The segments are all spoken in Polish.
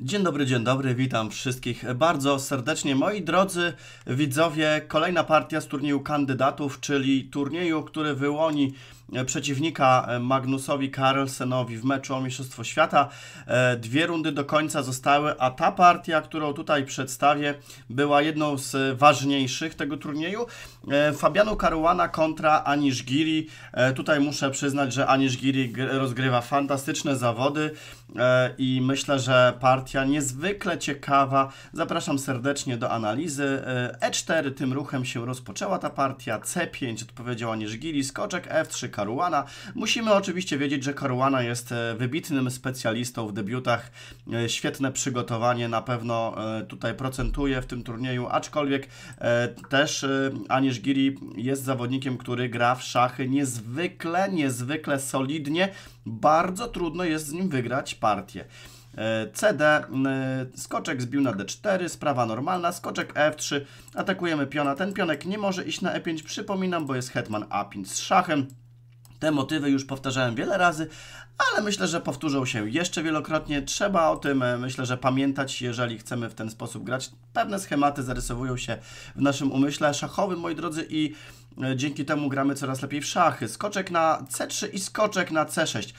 Dzień dobry, dzień dobry, witam wszystkich bardzo serdecznie. Moi drodzy widzowie, kolejna partia z turnieju kandydatów, czyli turnieju, który wyłoni E, przeciwnika e, Magnusowi Carlsenowi w meczu o Mistrzostwo Świata. E, dwie rundy do końca zostały, a ta partia, którą tutaj przedstawię, była jedną z ważniejszych tego turnieju. Fabiano Caruana kontra Anish Giri. Tutaj muszę przyznać, że Anish Giri rozgrywa fantastyczne zawody i myślę, że partia niezwykle ciekawa. Zapraszam serdecznie do analizy. E4 tym ruchem się rozpoczęła ta partia, C5 odpowiedział Anish Giri, skoczek F3, Caruana. Musimy oczywiście wiedzieć, że Caruana jest e, wybitnym specjalistą w debiutach. E, świetne przygotowanie na pewno e, tutaj procentuje w tym turnieju, aczkolwiek też Anish Giri jest zawodnikiem, który gra w szachy niezwykle, niezwykle solidnie. Bardzo trudno jest z nim wygrać partię. CD, skoczek zbił na D4, sprawa normalna, skoczek F3, atakujemy piona, ten pionek nie może iść na E5, przypominam, bo jest hetman A5 z szachem, te motywy już powtarzałem wiele razy, ale myślę, że powtórzą się jeszcze wielokrotnie. Trzeba o tym, e, myślę, że pamiętać, jeżeli chcemy w ten sposób grać. Pewne schematy zarysowują się w naszym umyśle szachowym, moi drodzy, i e, dzięki temu gramy coraz lepiej w szachy. Skoczek na C3 i skoczek na C6.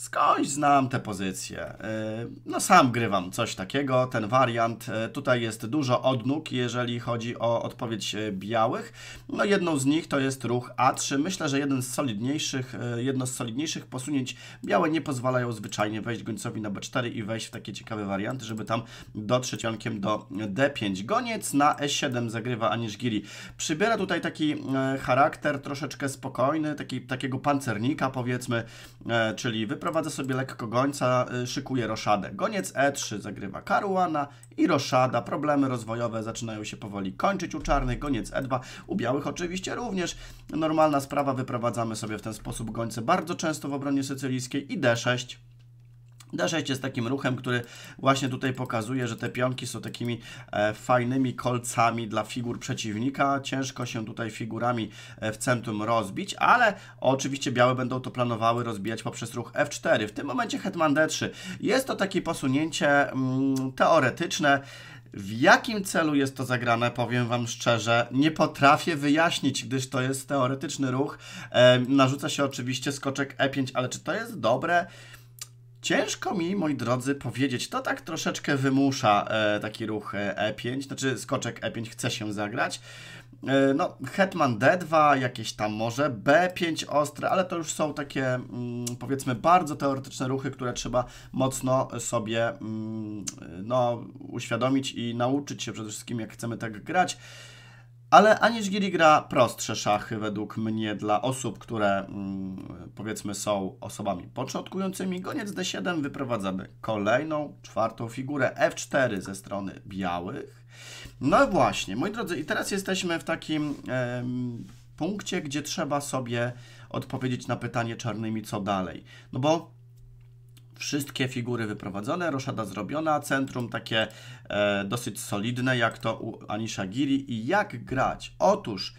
Skądś znam te pozycje. E, no sam grywam coś takiego, ten wariant. E, tutaj jest dużo odnóg, jeżeli chodzi o odpowiedź e, białych. No jedną z nich to jest ruch A3. Myślę, że jeden z solidniejszych, jedno z solidniejszych posunięć. Białe nie pozwalają zwyczajnie wejść gońcowi na B4 i wejść w takie ciekawe warianty, żeby tam dotrzeć jankiem do D5. Goniec na E7 zagrywa Giri. Przybiera tutaj taki charakter troszeczkę spokojny, taki, takiego pancernika powiedzmy, czyli wyprowadzi prowadzę sobie lekko gońca, y, szykuję roszadę. Goniec E3 zagrywa karuana i roszada. Problemy rozwojowe zaczynają się powoli kończyć u czarnych. Goniec E2 u białych oczywiście również. Normalna sprawa, wyprowadzamy sobie w ten sposób gońce bardzo często w obronie sycylijskiej i D6. Daszeć jest takim ruchem, który właśnie tutaj pokazuje, że te pionki są takimi e, fajnymi kolcami dla figur przeciwnika. Ciężko się tutaj figurami e, w centrum rozbić, ale oczywiście białe będą to planowały rozbijać poprzez ruch F4. W tym momencie hetman D3. Jest to takie posunięcie mm, teoretyczne. W jakim celu jest to zagrane, powiem Wam szczerze, nie potrafię wyjaśnić, gdyż to jest teoretyczny ruch. E, narzuca się oczywiście skoczek E5, ale czy to jest dobre? Ciężko mi, moi drodzy, powiedzieć. To tak troszeczkę wymusza e, taki ruch E5, e znaczy skoczek E5 chce się zagrać. E, no, Hetman D2, jakieś tam może, B5 ostre, ale to już są takie, mm, powiedzmy, bardzo teoretyczne ruchy, które trzeba mocno sobie mm, no, uświadomić i nauczyć się przede wszystkim, jak chcemy tak grać. Ale giri gra prostsze szachy według mnie dla osób, które mm, powiedzmy są osobami początkującymi. Goniec D7 wyprowadzamy kolejną, czwartą figurę F4 ze strony białych. No właśnie, moi drodzy, i teraz jesteśmy w takim punkcie, gdzie trzeba sobie odpowiedzieć na pytanie czarnymi co dalej. No bo wszystkie figury wyprowadzone, roszada zrobiona, centrum takie e, dosyć solidne, jak to u Anisza Giri. I jak grać? Otóż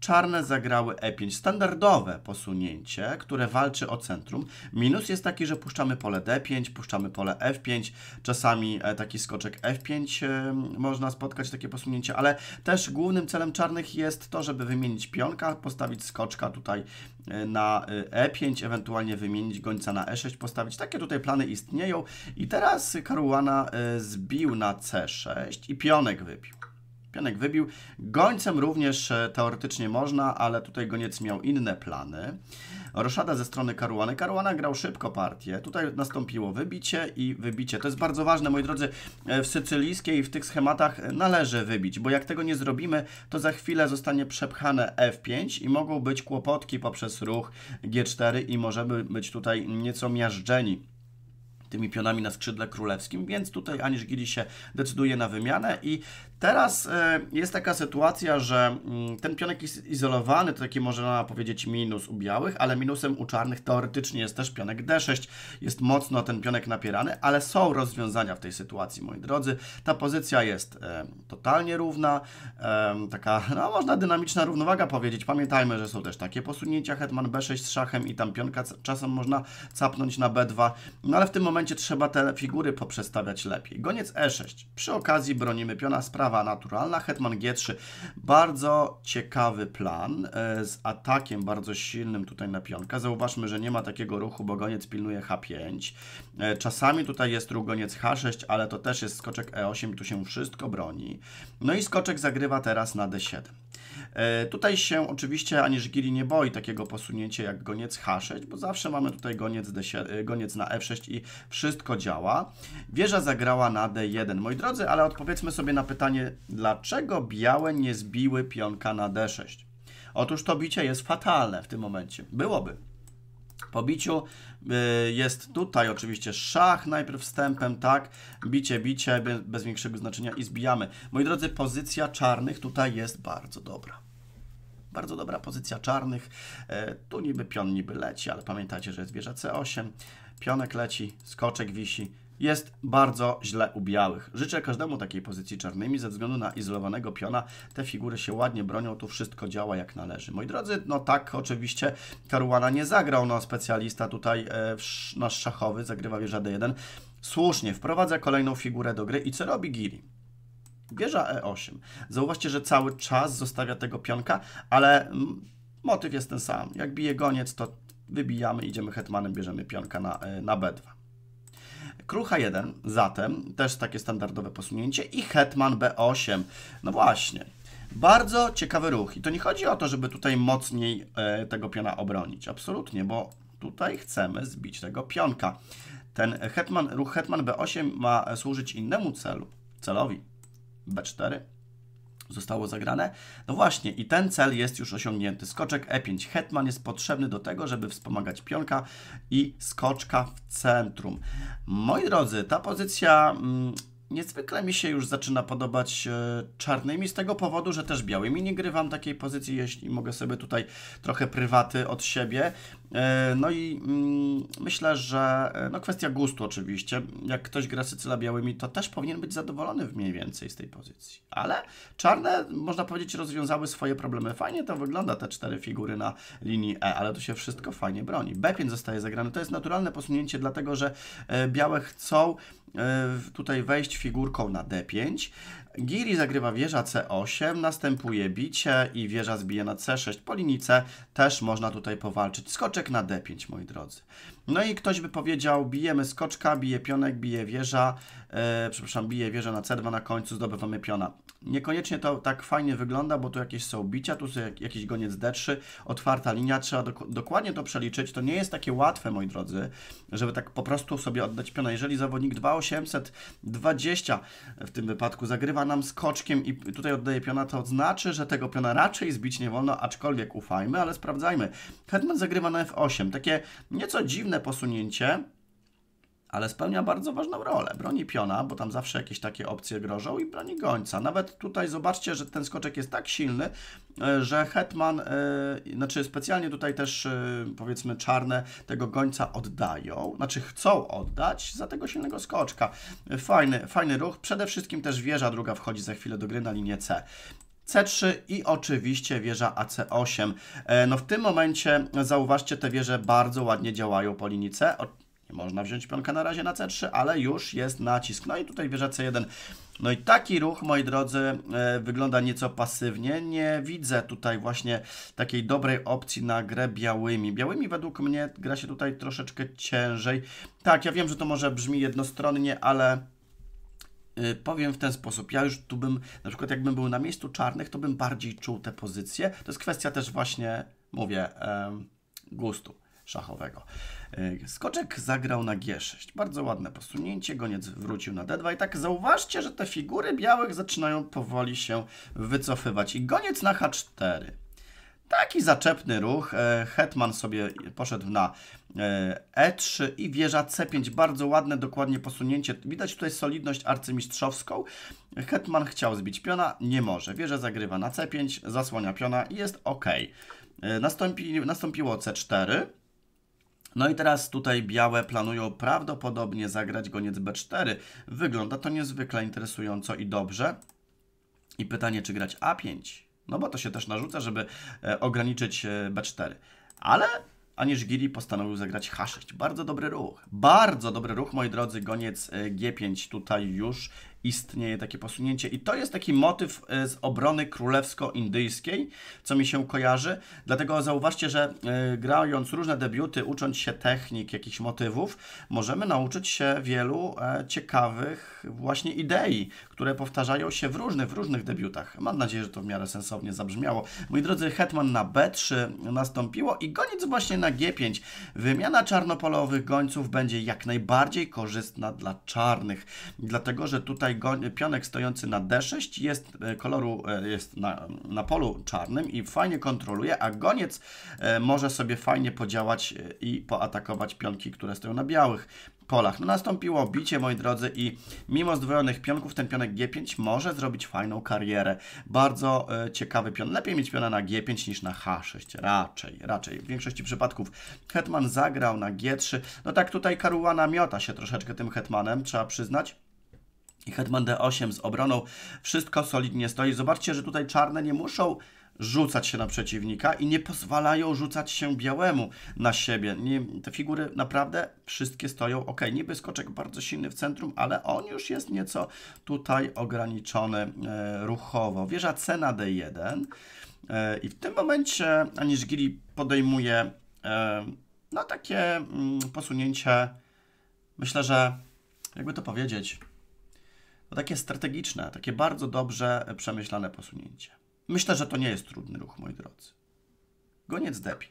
Czarne zagrały E5. Standardowe posunięcie, które walczy o centrum. Minus jest taki, że puszczamy pole D5, puszczamy pole F5. Czasami e, taki skoczek F5 e, można spotkać, takie posunięcie, ale też głównym celem czarnych jest to, żeby wymienić pionka, postawić skoczka tutaj e, na E5, ewentualnie wymienić gońca na E6, postawić. Takie tutaj plany istnieją. I teraz Karuana zbił na C6 i pionek wypił. Pionek wybił. Gońcem również e, teoretycznie można, ale tutaj Goniec miał inne plany. Roszada ze strony Karuany. Karuana grał szybko partię. Tutaj nastąpiło wybicie i wybicie. To jest bardzo ważne, moi drodzy. E, w sycylijskiej w tych schematach e, należy wybić, bo jak tego nie zrobimy, to za chwilę zostanie przepchane F5 i mogą być kłopotki poprzez ruch G4 i możemy być tutaj nieco miażdżeni tymi pionami na skrzydle królewskim, więc tutaj Anisz Gili się decyduje na wymianę i Teraz e, jest taka sytuacja, że mm, ten pionek jest izolowany, to taki można powiedzieć minus u białych, ale minusem u czarnych teoretycznie jest też pionek D6. Jest mocno ten pionek napierany, ale są rozwiązania w tej sytuacji, moi drodzy. Ta pozycja jest e, totalnie równa, taka, no można dynamiczna równowaga powiedzieć. Pamiętajmy, że są też takie posunięcia hetman B6 z szachem i tam pionka czasem można capnąć na B2, no ale w tym momencie trzeba te figury poprzestawiać lepiej. Goniec E6. Przy okazji bronimy piona z prawa naturalna, hetman g3. Bardzo ciekawy plan e, z atakiem bardzo silnym tutaj na pionka. Zauważmy, że nie ma takiego ruchu, bo goniec pilnuje h5. E, czasami tutaj jest ruch goniec h6, ale to też jest skoczek e8, tu się wszystko broni. No i skoczek zagrywa teraz na d7. E, tutaj się oczywiście Giri nie boi takiego posunięcia jak goniec H6, bo zawsze mamy tutaj goniec, D7, e, goniec na F6 i wszystko działa. Wieża zagrała na D1. Moi drodzy, ale odpowiedzmy sobie na pytanie, dlaczego białe nie zbiły pionka na D6? Otóż to bicie jest fatalne w tym momencie. Byłoby. Po biciu y, jest tutaj oczywiście szach, najpierw wstępem, tak, bicie, bicie, bez większego znaczenia i zbijamy. Moi drodzy, pozycja czarnych tutaj jest bardzo dobra. Bardzo dobra pozycja czarnych. E, tu niby pion niby leci, ale pamiętacie, że jest wieża C8. Pionek leci, skoczek wisi, jest bardzo źle u białych. Życzę każdemu takiej pozycji czarnymi, ze względu na izolowanego piona te figury się ładnie bronią, tu wszystko działa jak należy. Moi drodzy, no tak, oczywiście Karuana nie zagrał, no specjalista tutaj e, nasz szachowy, zagrywa wieża D1. Słusznie, wprowadza kolejną figurę do gry i co robi Giri? Wieża E8. Zauważcie, że cały czas zostawia tego pionka, ale mm, motyw jest ten sam. Jak bije goniec, to wybijamy, idziemy hetmanem, bierzemy pionka na, e, na B2. Krucha 1 zatem też takie standardowe posunięcie i Hetman B8. No właśnie, bardzo ciekawy ruch. I to nie chodzi o to, żeby tutaj mocniej e, tego piona obronić. Absolutnie, bo tutaj chcemy zbić tego pionka. Ten hetman, ruch hetman b8 ma służyć innemu celu, celowi b4 zostało zagrane. No właśnie, i ten cel jest już osiągnięty. Skoczek E5. Hetman jest potrzebny do tego, żeby wspomagać pionka i skoczka w centrum. Moi drodzy, ta pozycja... Mm, Niezwykle mi się już zaczyna podobać e, czarnymi z tego powodu, że też białymi nie grywam takiej pozycji, jeśli mogę sobie tutaj trochę prywaty od siebie. E, no i mm, myślę, że e, no kwestia gustu oczywiście. Jak ktoś gra Sycyla białymi, to też powinien być zadowolony w mniej więcej z tej pozycji. Ale czarne, można powiedzieć, rozwiązały swoje problemy. Fajnie to wygląda, te cztery figury na linii E, ale tu się wszystko fajnie broni. B5 zostaje zagrany. To jest naturalne posunięcie, dlatego że białe chcą tutaj wejść figurką na D5, Giri zagrywa wieża C8, następuje bicie i wieża zbije na C6 po linijce. Też można tutaj powalczyć. Skoczek na D5, moi drodzy. No i ktoś by powiedział, bijemy skoczka, bije pionek, bije wieża, e, przepraszam, bije wieża na C2, na końcu zdobywamy piona. Niekoniecznie to tak fajnie wygląda, bo tu jakieś są bicia, tu jest jakiś goniec D3, otwarta linia, trzeba dokładnie to przeliczyć. To nie jest takie łatwe, moi drodzy, żeby tak po prostu sobie oddać piona. Jeżeli zawodnik 2820 w tym wypadku zagrywa nam skoczkiem i tutaj oddaje piona, to znaczy, że tego piona raczej zbić nie wolno, aczkolwiek ufajmy, ale sprawdzajmy. Hetman zagrywa na f8. Takie nieco dziwne posunięcie, ale spełnia bardzo ważną rolę. Broni piona, bo tam zawsze jakieś takie opcje grożą i broni gońca. Nawet tutaj zobaczcie, że ten skoczek jest tak silny, e, że Hetman, yy, znaczy specjalnie tutaj też yy, powiedzmy czarne tego gońca oddają, znaczy chcą oddać za tego silnego skoczka. Fajny, fajny ruch. Przede wszystkim też wieża druga wchodzi za chwilę do gry na linię C. C3 i oczywiście wieża AC8. No w tym momencie zauważcie, te wieże bardzo ładnie działają po linii C. Nie można wziąć pionka na razie na C3, ale już jest nacisk. No i tutaj bierze C1. No i taki ruch, moi drodzy, e, wygląda nieco pasywnie. Nie widzę tutaj właśnie takiej dobrej opcji na grę białymi. Białymi według mnie gra się tutaj troszeczkę ciężej. Tak, ja wiem, że to może brzmi jednostronnie, ale y, powiem w ten sposób. Ja już tu bym, na przykład jakbym był na miejscu czarnych, to bym bardziej czuł te pozycje. To jest kwestia też właśnie, mówię, gustu szachowego. E, skoczek zagrał na G6. Bardzo ładne posunięcie, goniec wrócił na D2 i tak zauważcie, że te figury białych zaczynają powoli się wycofywać i goniec na H4. Taki zaczepny ruch. E, Hetman sobie poszedł na E3 e i wieża C5. Bardzo ładne, dokładnie posunięcie. Widać tutaj solidność arcymistrzowską. Hetman chciał zbić piona, nie może. Wieża zagrywa na C5, zasłania piona i jest ok. Nastąpi, nastąpiło C4. No i teraz tutaj białe planują prawdopodobnie zagrać goniec b4. Wygląda to niezwykle interesująco i dobrze. I pytanie, czy grać a5? No bo to się też narzuca, żeby e, ograniczyć e, b4. Ale Aniż Giri postanowił zagrać H6. Bardzo dobry ruch. Bardzo dobry ruch, moi drodzy. Goniec e, G5 tutaj już istnieje takie posunięcie. I to jest taki motyw e, z obrony królewsko-indyjskiej, co mi się kojarzy. Dlatego zauważcie, że e, grając różne debiuty, ucząc się technik, jakichś motywów, możemy nauczyć się wielu e, ciekawych właśnie idei, które powtarzają się w różnych, w różnych debiutach. Mam nadzieję, że to w miarę sensownie zabrzmiało. Mój drodzy, hetman na B3 nastąpiło i goniec właśnie na G5. Wymiana czarnopolowych gońców będzie jak najbardziej korzystna dla czarnych, dlatego że tutaj tutaj pionek stojący na D6 jest e, koloru, e, jest na, na polu czarnym i fajnie kontroluje, a goniec e, może sobie fajnie podziałać i poatakować pionki, które stoją na białych polach. No nastąpiło bicie, moi drodzy, i mimo zdwojonych pionków ten pionek G5 może zrobić fajną karierę. Bardzo e, ciekawy pion. Lepiej mieć piona na G5 niż na H6. Raczej, raczej. W większości przypadków hetman zagrał na G3. No tak tutaj Karuana miota się troszeczkę tym hetmanem, trzeba przyznać i hetman d8 z obroną. Wszystko solidnie stoi. Zobaczcie, że tutaj czarne nie muszą rzucać się na przeciwnika i nie pozwalają rzucać się białemu na siebie. Nie, te figury naprawdę wszystkie stoją ok. Niby skoczek bardzo silny w centrum, ale on już jest nieco tutaj ograniczony e, ruchowo. Wieża C na D1 e, i w tym momencie Giri podejmuje e, no takie mm, posunięcie, myślę, że jakby to powiedzieć, no takie strategiczne, takie bardzo dobrze e, przemyślane posunięcie. Myślę, że to nie jest trudny ruch, moi drodzy. Goniec D5.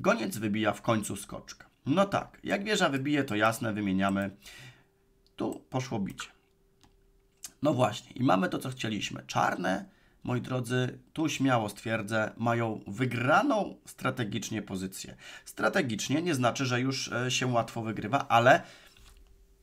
Goniec wybija w końcu skoczka. No tak, jak wieża wybije, to jasne, wymieniamy. Tu poszło bicie. No właśnie, i mamy to, co chcieliśmy. Czarne, moi drodzy, tu śmiało stwierdzę, mają wygraną strategicznie pozycję. Strategicznie nie znaczy, że już e, się łatwo wygrywa, ale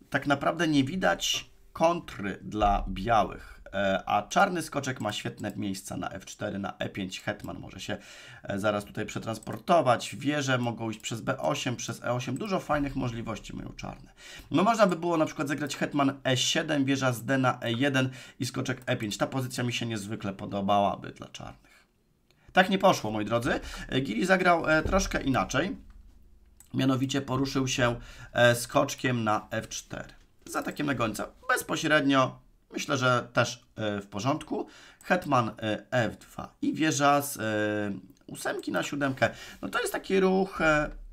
tak naprawdę nie widać kontry dla białych. E, a czarny skoczek ma świetne miejsca na F4, na E5. Hetman może się e, zaraz tutaj przetransportować. Wieże mogą iść przez B8, przez E8. Dużo fajnych możliwości mają czarne. No można by było na przykład zagrać Hetman E7, wieża z D na E1 i skoczek E5. Ta pozycja mi się niezwykle podobałaby dla czarnych. Tak nie poszło, moi drodzy. E, Giri zagrał troszkę inaczej. Mianowicie poruszył się skoczkiem na F4. Za takim końcu bezpośrednio myślę, że też e, w porządku. Hetman e, F2 i wieża z e, ósemki na siódemkę. No to jest taki ruch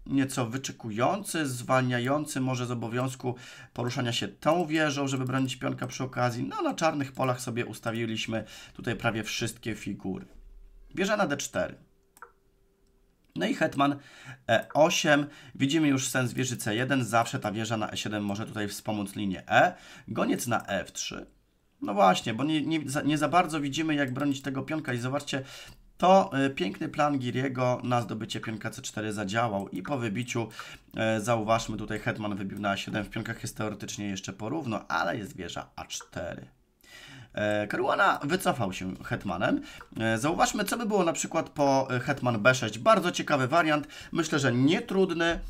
nieco wyczekujący, zwalniający może z obowiązku poruszania się tą wieżą, żeby bronić pionka przy okazji. No na czarnych polach sobie ustawiliśmy tutaj prawie wszystkie figury. Wieża na D4. No i hetman E8. Widzimy już sens wieży C1. Zawsze ta wieża na E7 może tutaj wspomóc linię E. Goniec na F3. E no właśnie, bo nie, nie, nie za bardzo widzimy, jak bronić tego pionka. I zobaczcie, to e, piękny plan Giriego na zdobycie pionka C4 zadziałał i po wybiciu, e, zauważmy tutaj, Hetman wybił na A7, e w pionkach jest teoretycznie jeszcze porówno, ale jest wieża A4. E, Caruana wycofał się hetmanem. E, zauważmy, co by było na przykład po e, hetman b6. Bardzo ciekawy wariant, myślę, że nietrudny,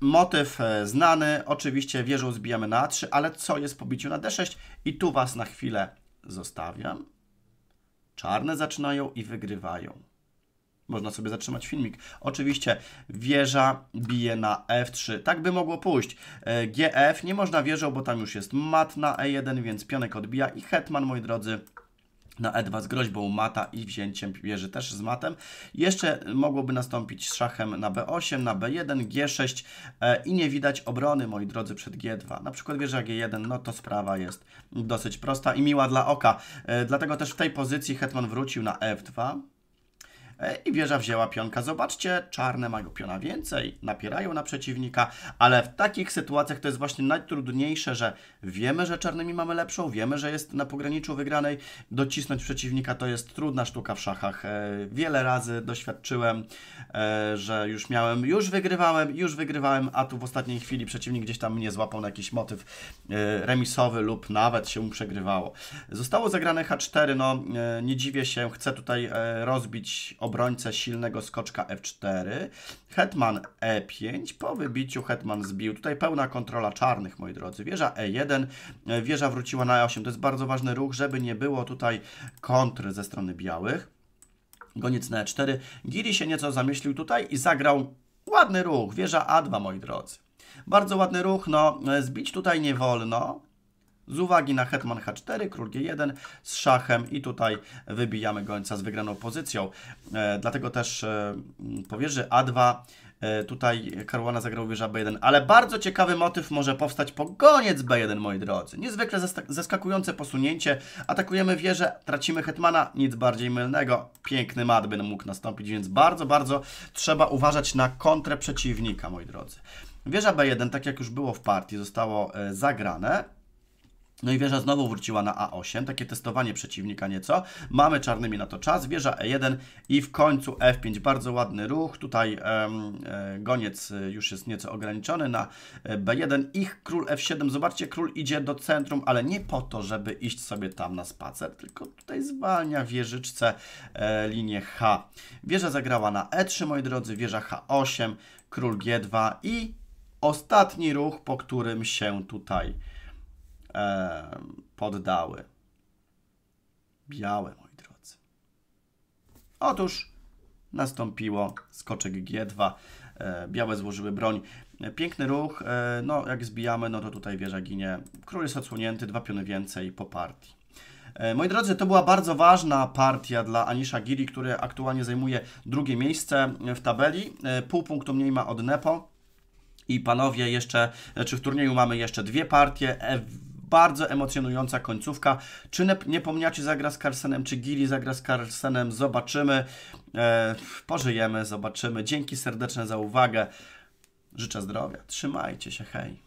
motyw znany, oczywiście wieżą zbijamy na a3, ale co jest po biciu na d6? I tu Was na chwilę zostawiam. Czarne zaczynają i wygrywają. Można sobie zatrzymać filmik. Oczywiście wieża bije na F3. Tak by mogło pójść. E, GF nie można wieżą, bo tam już jest mat na E1, więc pionek odbija i hetman, moi drodzy, na E2 z groźbą mata i wzięciem wieży też z matem. Jeszcze mogłoby nastąpić z szachem na B8, na B1, G6 e, i nie widać obrony, moi drodzy, przed G2. Na przykład wieża G1, no to sprawa jest dosyć prosta i miła dla oka. E, dlatego też w tej pozycji hetman wrócił na F2, E, i wieża wzięła pionka. Zobaczcie, czarne mają piona więcej, napierają na przeciwnika, ale w takich sytuacjach to jest właśnie najtrudniejsze, że wiemy, że czarnymi mamy lepszą, wiemy, że jest na pograniczu wygranej. Docisnąć przeciwnika to jest trudna sztuka w szachach. E, wiele razy doświadczyłem, e, że już miałem, już wygrywałem, już wygrywałem, a tu w ostatniej chwili przeciwnik gdzieś tam mnie złapał na jakiś motyw remisowy lub nawet się mu przegrywało. Zostało zagrane H4, no nie dziwię się, chcę tutaj rozbić obrońcę silnego skoczka F4, hetman E5, po wybiciu hetman zbił, tutaj pełna kontrola czarnych, moi drodzy, wieża E1, wieża wróciła na E8, to jest bardzo ważny ruch, żeby nie było tutaj kontr ze strony białych. Goniec na E4, Giri się nieco zamyślił tutaj i zagrał ładny ruch, wieża A2, moi drodzy. Bardzo ładny ruch, no e, zbić tutaj nie wolno, z uwagi na hetman h4, król g1 z szachem i tutaj wybijamy gońca z wygraną pozycją. E, dlatego też e, powierzy a2 e, tutaj Karuana zagrał wieża b1, ale bardzo ciekawy motyw może powstać po goniec b1, moi drodzy. Niezwykle zaskakujące posunięcie. Atakujemy wieżę, tracimy hetmana, nic bardziej mylnego. Piękny mat by mógł nastąpić, więc bardzo, bardzo trzeba uważać na kontrę przeciwnika, moi drodzy. Wieża b1, tak jak już było w partii, zostało e, zagrane. No i wieża znowu wróciła na A8, takie testowanie przeciwnika nieco. Mamy czarnymi na to czas, wieża E1 i w końcu F5, bardzo ładny ruch. Tutaj um, goniec e, już jest nieco ograniczony na e, B1. Ich król F7, zobaczcie, król idzie do centrum, ale nie po to, żeby iść sobie tam na spacer, tylko tutaj zwalnia wieżyczce e, linię H. Wieża zagrała na E3, moi drodzy, wieża H8, król G2 i ostatni ruch, po którym się tutaj e, poddały. Białe, moi drodzy. Otóż nastąpiło skoczek G2. E, białe złożyły broń. E, piękny ruch. E, no, jak zbijamy, no to tutaj wieża ginie. Król jest odsłonięty, dwa piony więcej po partii. E, moi drodzy, to była bardzo ważna partia dla Anisza Giri, który aktualnie zajmuje drugie miejsce w tabeli. E, pół punktu mniej ma od Nepo. I panowie jeszcze, czy w turnieju mamy jeszcze dwie partie bardzo emocjonująca końcówka. Czy pomniacie zagra z Carsenem, czy Gili zagra z Carsenem? Zobaczymy. E, pożyjemy, zobaczymy. Dzięki serdeczne za uwagę. Życzę zdrowia. Trzymajcie się, hej.